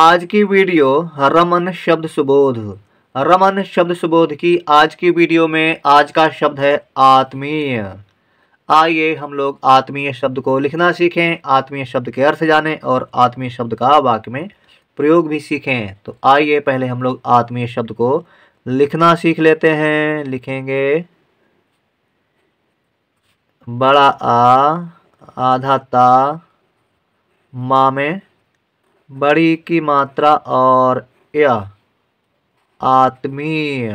आज की वीडियो रमन शब्द सुबोध रमन शब्द सुबोध की आज की वीडियो में आज का शब्द है आत्मीय आइए हम लोग आत्मीय शब्द को लिखना सीखें आत्मीय शब्द के अर्थ जानें और आत्मीय शब्द का वाक्य में प्रयोग भी सीखें तो आइए पहले हम लोग आत्मीय शब्द को लिखना सीख लेते हैं लिखेंगे बड़ा आ आधा ता मा में बड़ी की मात्रा और या आत्मीय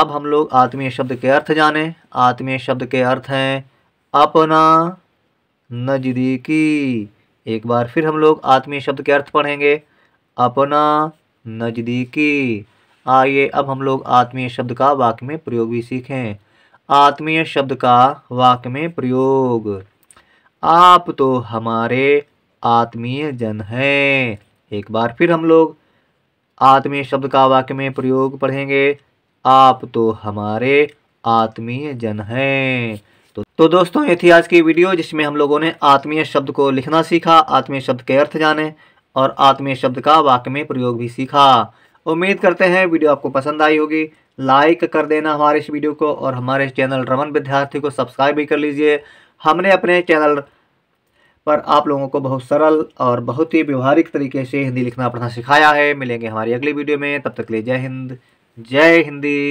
अब हम लोग आत्मीय शब्द के अर्थ जाने आत्मीय शब्द के अर्थ हैं अपना नज़दीकी एक बार फिर हम लोग आत्मीय शब्द के अर्थ पढ़ेंगे अपना नज़दीकी आइए अब हम लोग आत्मीय शब्द का वाक्य में प्रयोग भी सीखें आत्मीय शब्द का वाक्य में प्रयोग आप तो हमारे आत्मीय जन है एक बार फिर हम लोग आत्मीय शब्द का वाक्य में प्रयोग पढ़ेंगे आप तो हमारे आत्मीय जन हैं तो तो दोस्तों ये थी आज की वीडियो जिसमें हम लोगों ने आत्मीय शब्द को लिखना सीखा आत्मीय शब्द के अर्थ जाने और आत्मीय शब्द का वाक्य में प्रयोग भी सीखा उम्मीद करते हैं वीडियो आपको पसंद आई होगी लाइक कर देना हमारे इस वीडियो को और हमारे चैनल रमन विद्यार्थी को सब्सक्राइब भी कर लीजिए हमने अपने चैनल पर आप लोगों को बहुत सरल और बहुत ही व्यवहारिक तरीके से हिंदी लिखना पढ़ना सिखाया है मिलेंगे हमारी अगली वीडियो में तब तक के लिए जय हिंद जय हिंदी